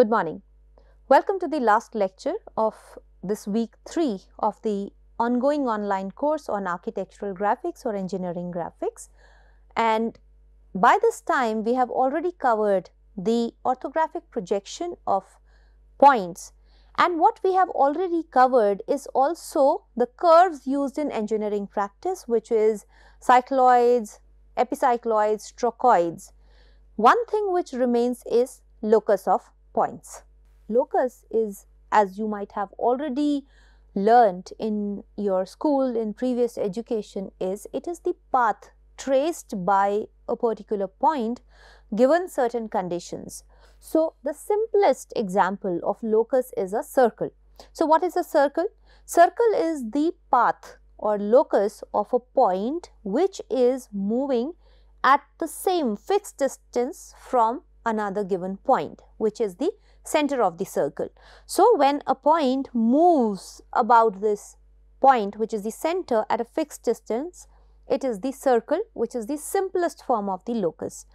Good morning. Welcome to the last lecture of this week 3 of the ongoing online course on architectural graphics or engineering graphics. And by this time, we have already covered the orthographic projection of points. And what we have already covered is also the curves used in engineering practice, which is cycloids, epicycloids, trochoids. One thing which remains is locus of points. Locus is, as you might have already learnt in your school in previous education, is it is the path traced by a particular point given certain conditions. So, the simplest example of locus is a circle. So, what is a circle? Circle is the path or locus of a point which is moving at the same fixed distance from another given point which is the center of the circle. So, when a point moves about this point which is the center at a fixed distance, it is the circle which is the simplest form of the locus.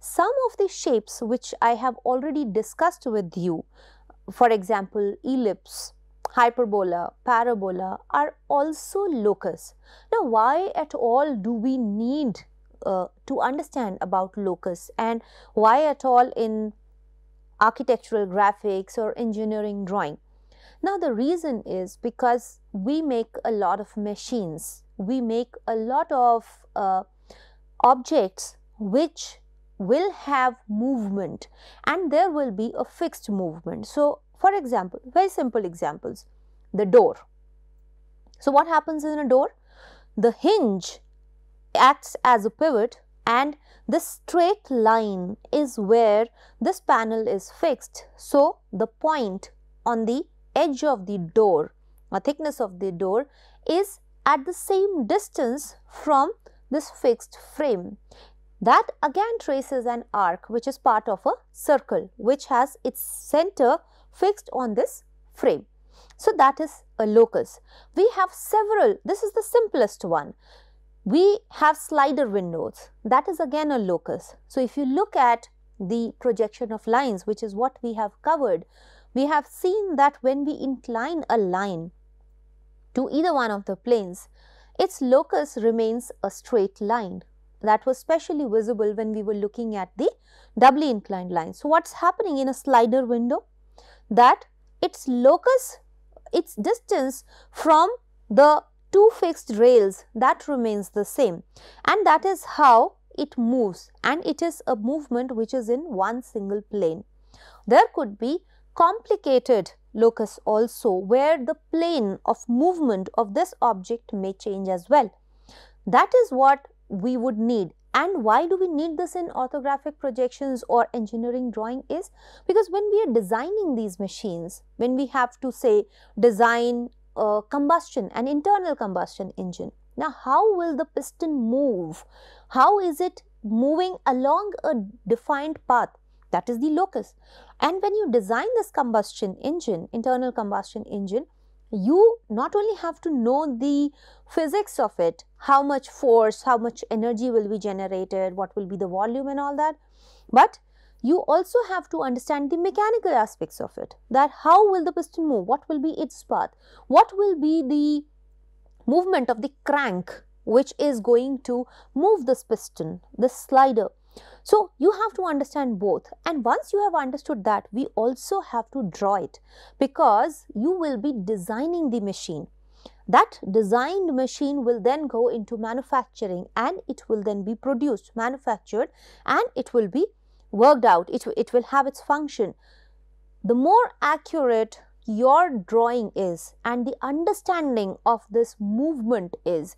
Some of the shapes which I have already discussed with you, for example, ellipse, hyperbola, parabola are also locus. Now, why at all do we need uh, to understand about locus and why at all in architectural graphics or engineering drawing. Now, the reason is because we make a lot of machines, we make a lot of uh, objects which will have movement and there will be a fixed movement. So, for example, very simple examples, the door. So, what happens in a door? The hinge acts as a pivot and this straight line is where this panel is fixed. So, the point on the edge of the door or thickness of the door is at the same distance from this fixed frame. That again traces an arc which is part of a circle which has its center fixed on this frame. So, that is a locus. We have several, this is the simplest one. We have slider windows. That is again a locus. So if you look at the projection of lines, which is what we have covered, we have seen that when we incline a line to either one of the planes, its locus remains a straight line. That was specially visible when we were looking at the doubly inclined line. So, what is happening in a slider window? That its locus, its distance from the two fixed rails that remains the same and that is how it moves and it is a movement which is in one single plane. There could be complicated locus also where the plane of movement of this object may change as well. That is what we would need and why do we need this in orthographic projections or engineering drawing is because when we are designing these machines, when we have to say design combustion, an internal combustion engine. Now, how will the piston move? How is it moving along a defined path? That is the locus. And when you design this combustion engine, internal combustion engine, you not only have to know the physics of it, how much force, how much energy will be generated, what will be the volume and all that, but you also have to understand the mechanical aspects of it that how will the piston move what will be its path what will be the movement of the crank which is going to move this piston this slider so you have to understand both and once you have understood that we also have to draw it because you will be designing the machine that designed machine will then go into manufacturing and it will then be produced manufactured and it will be worked out, it, it will have its function. The more accurate your drawing is and the understanding of this movement is,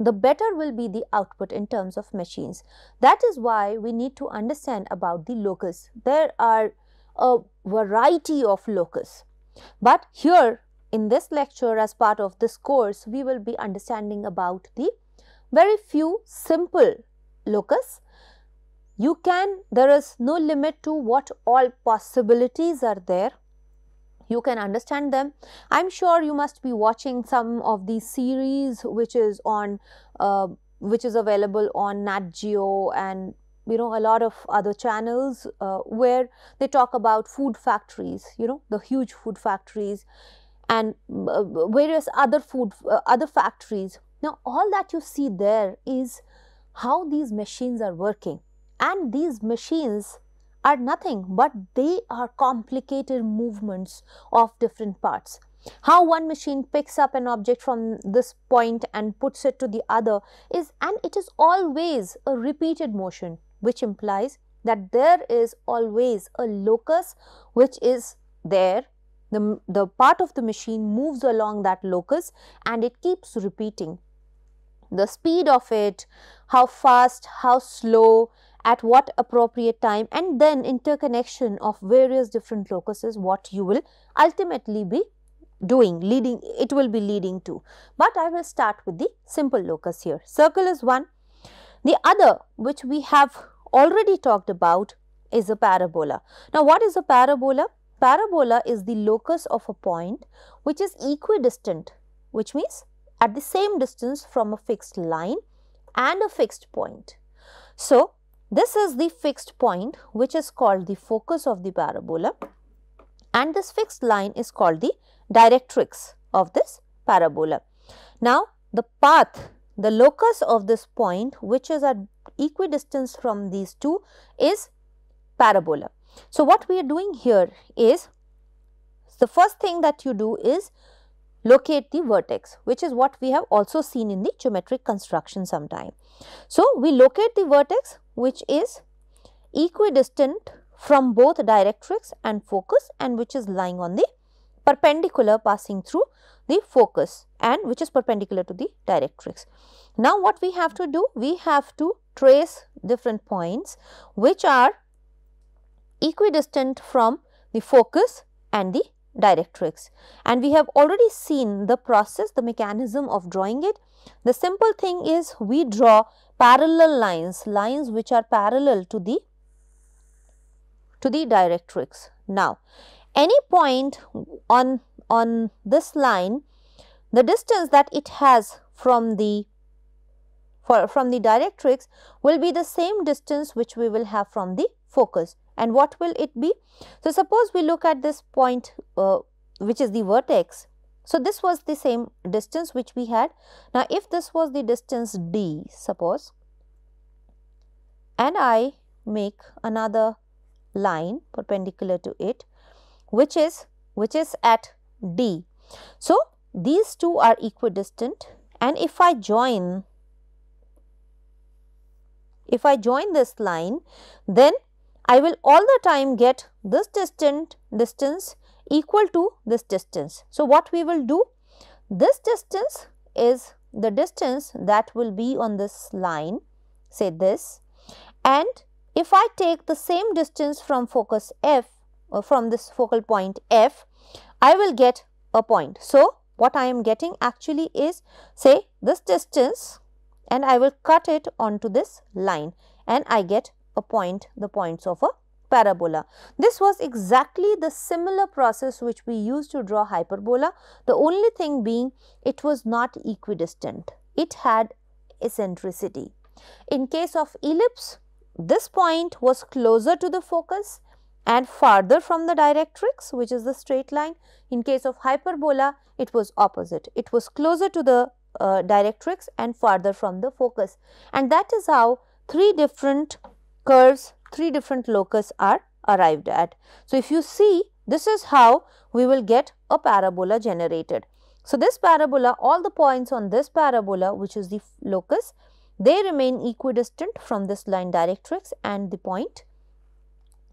the better will be the output in terms of machines. That is why we need to understand about the locus. There are a variety of locus. But here in this lecture as part of this course, we will be understanding about the very few simple locus you can, there is no limit to what all possibilities are there. You can understand them. I am sure you must be watching some of these series which is on, uh, which is available on Nat Geo and you know a lot of other channels uh, where they talk about food factories you know the huge food factories and uh, various other food uh, other factories now all that you see there is how these machines are working and these machines are nothing but they are complicated movements of different parts. How one machine picks up an object from this point and puts it to the other is and it is always a repeated motion which implies that there is always a locus which is there the, the part of the machine moves along that locus and it keeps repeating. The speed of it, how fast, how slow at what appropriate time and then interconnection of various different locuses what you will ultimately be doing leading it will be leading to. But I will start with the simple locus here. Circle is one. The other which we have already talked about is a parabola. Now what is a parabola? Parabola is the locus of a point which is equidistant which means at the same distance from a fixed line and a fixed point. So, this is the fixed point which is called the focus of the parabola and this fixed line is called the directrix of this parabola. Now, the path, the locus of this point which is at equidistance from these two is parabola. So, what we are doing here is the first thing that you do is locate the vertex which is what we have also seen in the geometric construction sometime. So, we locate the vertex which is equidistant from both directrix and focus and which is lying on the perpendicular passing through the focus and which is perpendicular to the directrix. Now, what we have to do? We have to trace different points which are equidistant from the focus and the directrix. And we have already seen the process, the mechanism of drawing it. The simple thing is we draw parallel lines, lines which are parallel to the to the directrix. Now, any point on on this line, the distance that it has from the for, from the directrix will be the same distance which we will have from the focus. And what will it be? So, suppose we look at this point uh, which is the vertex so, this was the same distance which we had. Now, if this was the distance d suppose and I make another line perpendicular to it which is which is at d. So, these two are equidistant and if I join if I join this line then I will all the time get this distant distance equal to this distance. So, what we will do? This distance is the distance that will be on this line, say this. And if I take the same distance from focus F or uh, from this focal point F, I will get a point. So, what I am getting actually is say this distance and I will cut it onto this line and I get a point, the points of a parabola. This was exactly the similar process which we used to draw hyperbola, the only thing being it was not equidistant, it had eccentricity. In case of ellipse, this point was closer to the focus and farther from the directrix which is the straight line. In case of hyperbola, it was opposite. It was closer to the uh, directrix and farther from the focus. And that is how three different curves three different locus are arrived at. So, if you see this is how we will get a parabola generated. So, this parabola all the points on this parabola which is the locus they remain equidistant from this line directrix and the point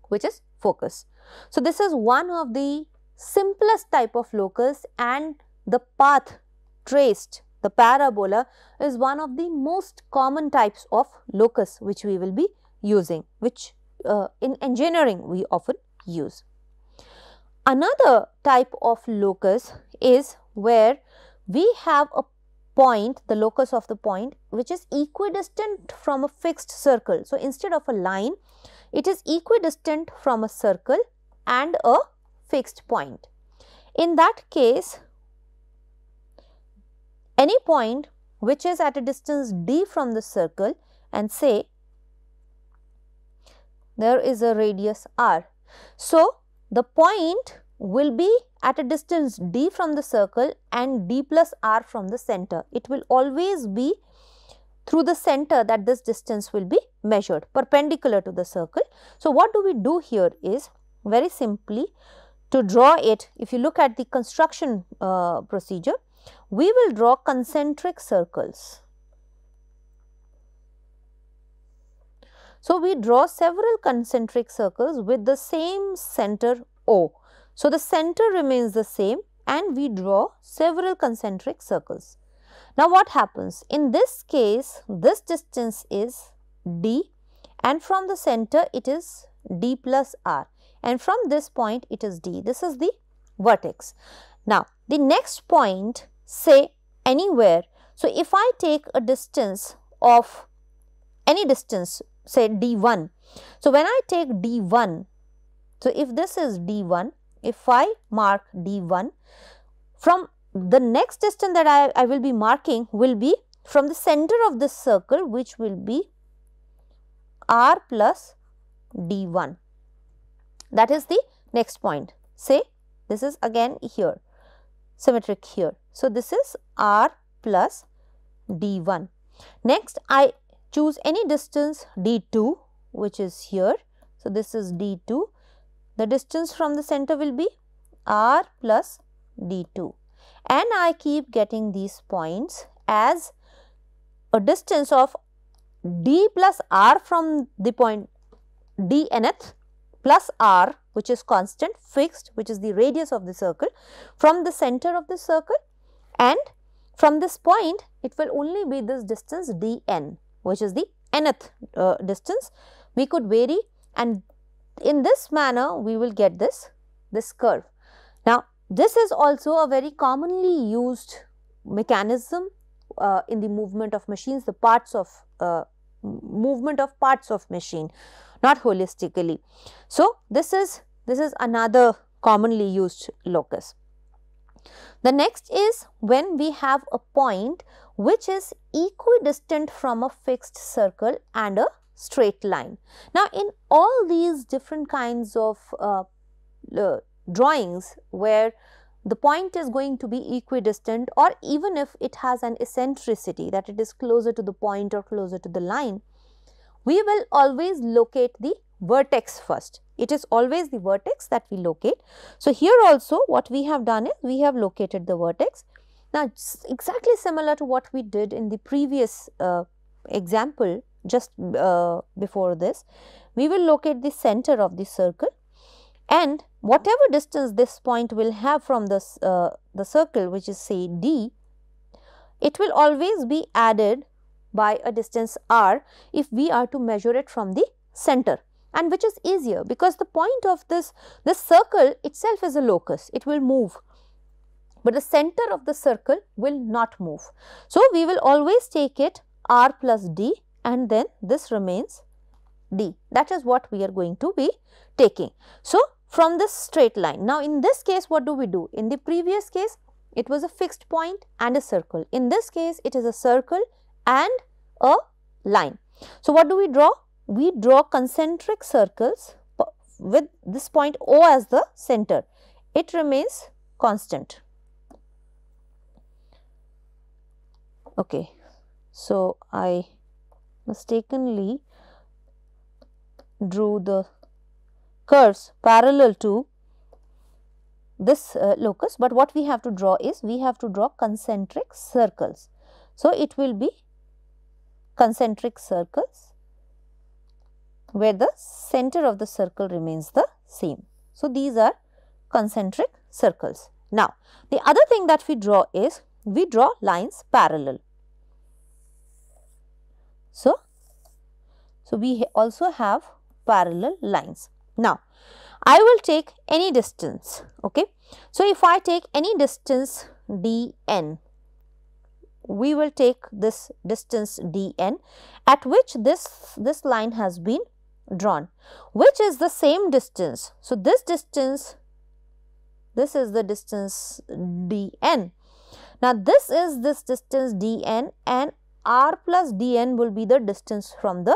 which is focus. So, this is one of the simplest type of locus and the path traced the parabola is one of the most common types of locus which we will be using which uh, in engineering we often use. Another type of locus is where we have a point, the locus of the point which is equidistant from a fixed circle. So, instead of a line, it is equidistant from a circle and a fixed point. In that case, any point which is at a distance d from the circle and say there is a radius r. So, the point will be at a distance d from the circle and d plus r from the center. It will always be through the center that this distance will be measured perpendicular to the circle. So, what do we do here is very simply to draw it if you look at the construction uh, procedure, we will draw concentric circles. So, we draw several concentric circles with the same center O. So, the center remains the same and we draw several concentric circles. Now, what happens? In this case, this distance is D and from the center it is D plus R and from this point it is D. This is the vertex. Now, the next point say anywhere. So, if I take a distance of any distance say D1. So, when I take D1, so if this is D1, if I mark D1, from the next distance that I, I will be marking will be from the center of this circle which will be r plus d1. That is the next point. Say this is again here symmetric here. So, this is r plus d1. Next I Choose any distance D2 which is here. So, this is D2. The distance from the center will be R plus D2 and I keep getting these points as a distance of D plus R from the point D nth plus R which is constant fixed which is the radius of the circle from the center of the circle and from this point it will only be this distance dn which is the nth uh, distance we could vary and in this manner we will get this this curve. Now this is also a very commonly used mechanism uh, in the movement of machines the parts of uh, movement of parts of machine not holistically. So this is this is another commonly used locus. The next is when we have a point which is equidistant from a fixed circle and a straight line. Now, in all these different kinds of uh, uh, drawings where the point is going to be equidistant or even if it has an eccentricity that it is closer to the point or closer to the line, we will always locate the vertex first. It is always the vertex that we locate. So, here also what we have done is we have located the vertex now, exactly similar to what we did in the previous uh, example just uh, before this, we will locate the center of the circle and whatever distance this point will have from this, uh, the circle which is say D, it will always be added by a distance r if we are to measure it from the center and which is easier because the point of this this circle itself is a locus it will move but the center of the circle will not move. So, we will always take it r plus d and then this remains d that is what we are going to be taking. So, from this straight line. Now, in this case what do we do? In the previous case it was a fixed point and a circle. In this case it is a circle and a line. So, what do we draw? We draw concentric circles with this point O as the center. It remains constant. okay so I mistakenly drew the curves parallel to this uh, locus but what we have to draw is we have to draw concentric circles. So, it will be concentric circles where the center of the circle remains the same. So, these are concentric circles. Now, the other thing that we draw is we draw lines parallel. So, so we also have parallel lines. Now, I will take any distance, okay. So, if I take any distance dn, we will take this distance dn at which this, this line has been drawn, which is the same distance. So, this distance, this is the distance dn. Now, this is this distance dn and r plus dn will be the distance from the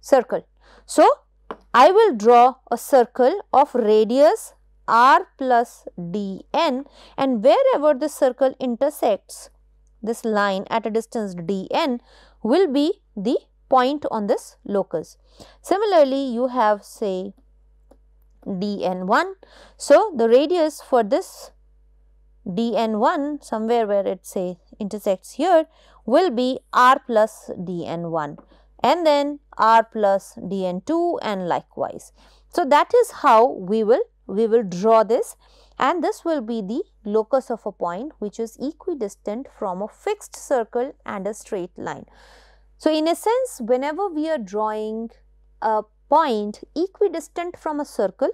circle. So, I will draw a circle of radius r plus dn and wherever the circle intersects this line at a distance dn will be the point on this locus. Similarly, you have say dn1. So, the radius for this dn1 somewhere where it say intersects here will be r plus dn1 and then r plus dn2 and likewise. So, that is how we will we will draw this and this will be the locus of a point which is equidistant from a fixed circle and a straight line. So, in a sense whenever we are drawing a point equidistant from a circle,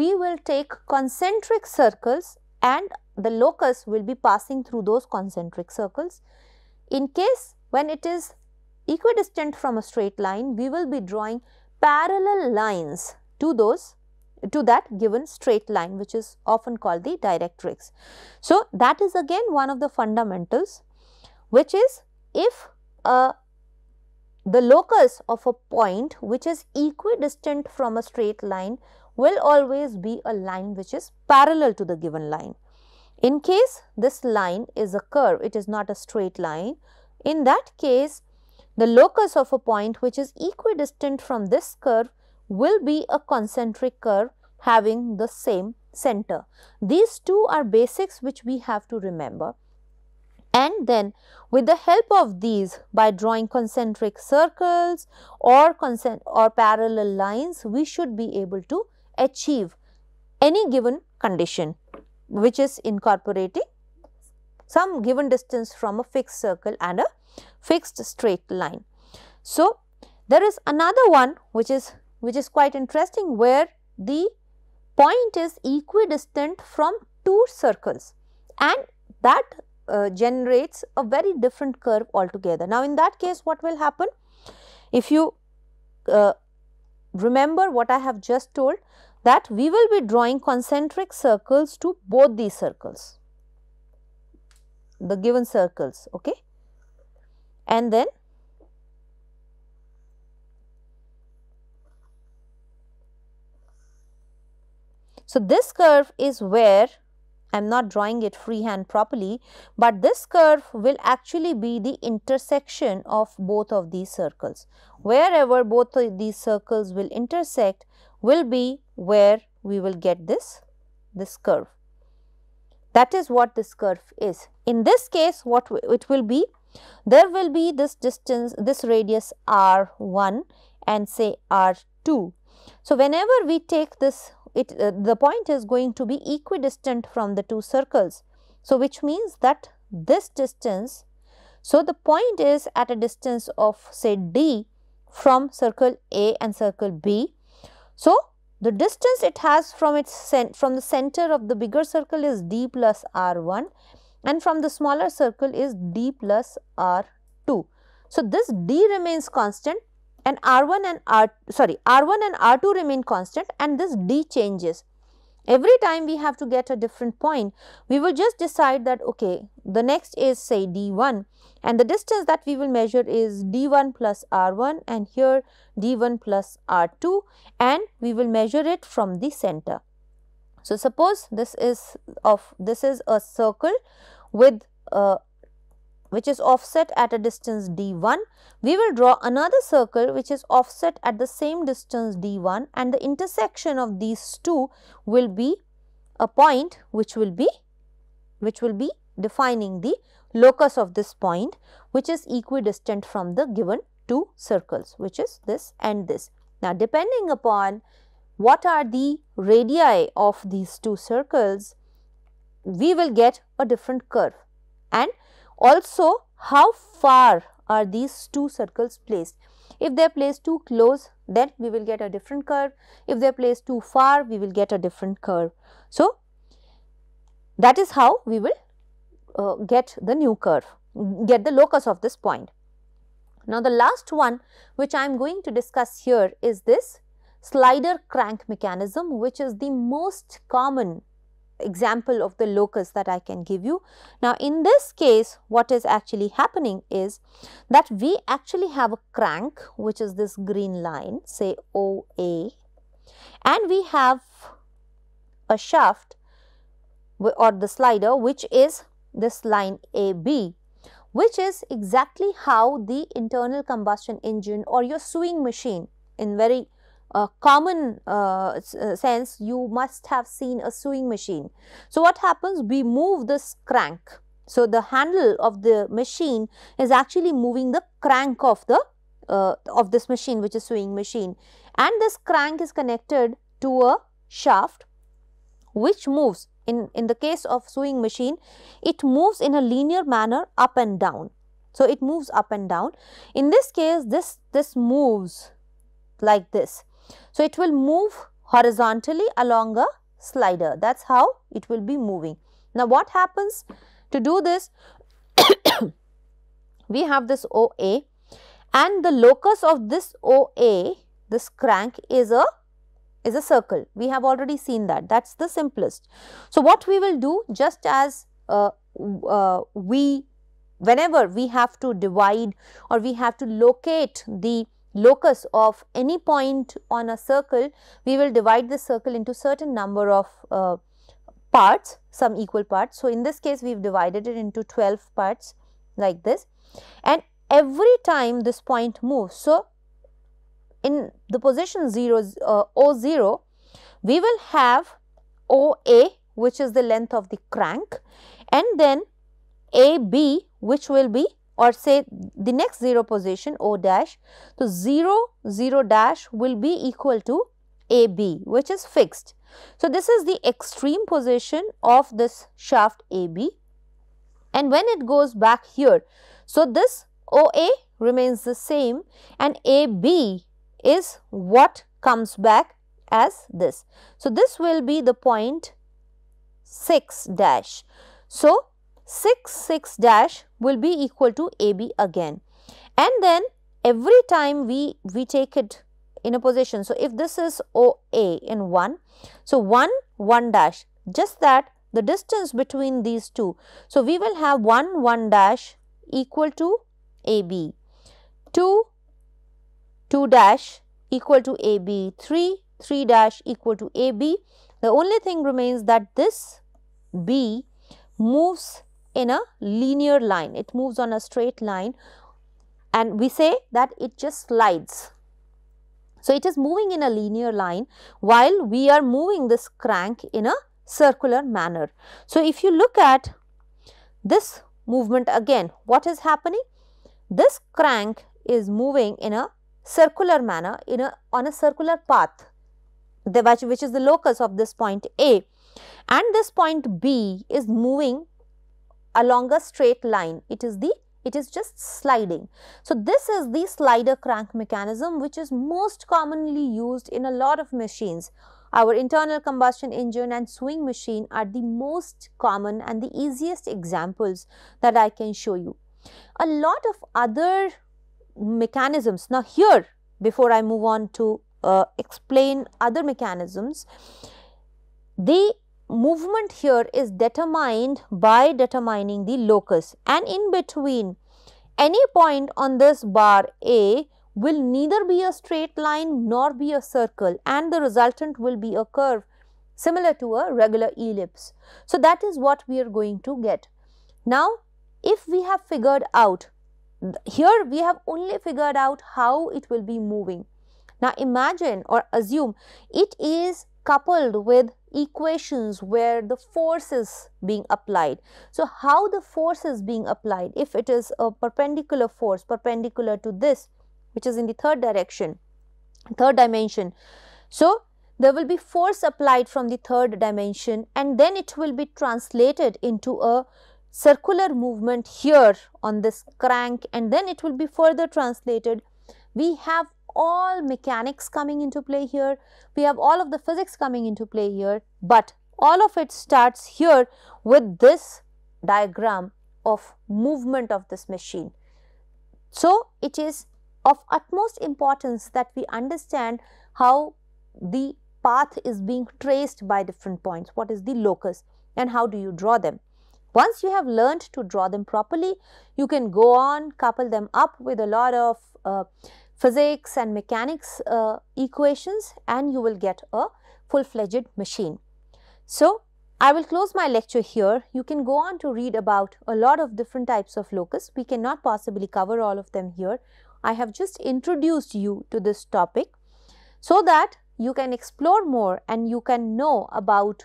we will take concentric circles and the locus will be passing through those concentric circles. In case when it is equidistant from a straight line, we will be drawing parallel lines to those to that given straight line which is often called the directrix. So, that is again one of the fundamentals which is if a uh, the locus of a point which is equidistant from a straight line will always be a line which is parallel to the given line. In case this line is a curve, it is not a straight line. In that case, the locus of a point which is equidistant from this curve will be a concentric curve having the same center. These two are basics which we have to remember. And then with the help of these by drawing concentric circles or, concent or parallel lines, we should be able to achieve any given condition which is incorporating some given distance from a fixed circle and a fixed straight line. So, there is another one which is which is quite interesting where the point is equidistant from two circles and that uh, generates a very different curve altogether. Now, in that case what will happen? If you uh, Remember what I have just told that we will be drawing concentric circles to both these circles, the given circles. Okay? And then So, this curve is where I am not drawing it freehand properly, but this curve will actually be the intersection of both of these circles. Wherever both of these circles will intersect will be where we will get this, this curve. That is what this curve is. In this case, what it will be? There will be this distance, this radius r1 and say r2. So, whenever we take this it uh, the point is going to be equidistant from the two circles. So, which means that this distance, so the point is at a distance of say d from circle A and circle B. So, the distance it has from its from the center of the bigger circle is d plus r1 and from the smaller circle is d plus r2. So, this d remains constant and R1 and R sorry R1 and R2 remain constant and this D changes. Every time we have to get a different point, we will just decide that okay, the next is say D1 and the distance that we will measure is D1 plus R1 and here D1 plus R2 and we will measure it from the center. So, suppose this is of this is a circle with uh, which is offset at a distance d1. We will draw another circle which is offset at the same distance d1 and the intersection of these two will be a point which will be which will be defining the locus of this point which is equidistant from the given two circles which is this and this. Now, depending upon what are the radii of these two circles, we will get a different curve and also, how far are these two circles placed? If they are placed too close, then we will get a different curve. If they are placed too far, we will get a different curve. So, that is how we will uh, get the new curve, get the locus of this point. Now, the last one which I am going to discuss here is this slider crank mechanism which is the most common example of the locus that I can give you. Now, in this case what is actually happening is that we actually have a crank which is this green line say OA and we have a shaft or the slider which is this line AB which is exactly how the internal combustion engine or your sewing machine in very a common uh, uh, sense you must have seen a sewing machine. So, what happens? We move this crank. So, the handle of the machine is actually moving the crank of the uh, of this machine which is sewing machine and this crank is connected to a shaft which moves in, in the case of sewing machine it moves in a linear manner up and down. So, it moves up and down. In this case this, this moves like this. So, it will move horizontally along a slider that is how it will be moving. Now, what happens to do this? we have this OA and the locus of this OA, this crank is a is a circle. We have already seen that. That is the simplest. So, what we will do just as uh, uh, we whenever we have to divide or we have to locate the locus of any point on a circle, we will divide the circle into certain number of uh, parts, some equal parts. So, in this case we have divided it into 12 parts like this and every time this point moves. So, in the position 0 uh, O0, we will have OA which is the length of the crank and then AB which will be or say the next 0 position O dash. So, 0 0 dash will be equal to AB which is fixed. So, this is the extreme position of this shaft AB and when it goes back here. So, this OA remains the same and AB is what comes back as this. So, this will be the point 6 dash. So, 6 6 dash will be equal to AB again. And then every time we, we take it in a position. So, if this is OA in 1, so 1 1 dash just that the distance between these two. So, we will have 1 1 dash equal to AB, 2 2 dash equal to AB, 3 3 dash equal to AB. The only thing remains that this B moves in a linear line. It moves on a straight line and we say that it just slides. So, it is moving in a linear line while we are moving this crank in a circular manner. So, if you look at this movement again, what is happening? This crank is moving in a circular manner in a on a circular path the, which is the locus of this point A and this point B is moving along a straight line. It is the it is just sliding. So, this is the slider crank mechanism which is most commonly used in a lot of machines. Our internal combustion engine and swing machine are the most common and the easiest examples that I can show you. A lot of other mechanisms, now here before I move on to uh, explain other mechanisms, they movement here is determined by determining the locus and in between any point on this bar A will neither be a straight line nor be a circle and the resultant will be a curve similar to a regular ellipse. So, that is what we are going to get. Now, if we have figured out here we have only figured out how it will be moving. Now, imagine or assume it is coupled with equations where the force is being applied. So, how the force is being applied, if it is a perpendicular force perpendicular to this which is in the third direction, third dimension. So, there will be force applied from the third dimension and then it will be translated into a circular movement here on this crank and then it will be further translated. We have all mechanics coming into play here, we have all of the physics coming into play here, but all of it starts here with this diagram of movement of this machine. So, it is of utmost importance that we understand how the path is being traced by different points, what is the locus and how do you draw them. Once you have learned to draw them properly, you can go on, couple them up with a lot of uh, physics and mechanics uh, equations and you will get a full fledged machine. So, I will close my lecture here. You can go on to read about a lot of different types of locus. We cannot possibly cover all of them here. I have just introduced you to this topic so that you can explore more and you can know about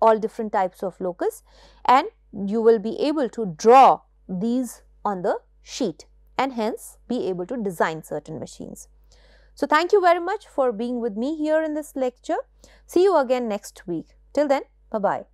all different types of locus and you will be able to draw these on the sheet and hence be able to design certain machines. So, thank you very much for being with me here in this lecture. See you again next week. Till then, bye-bye.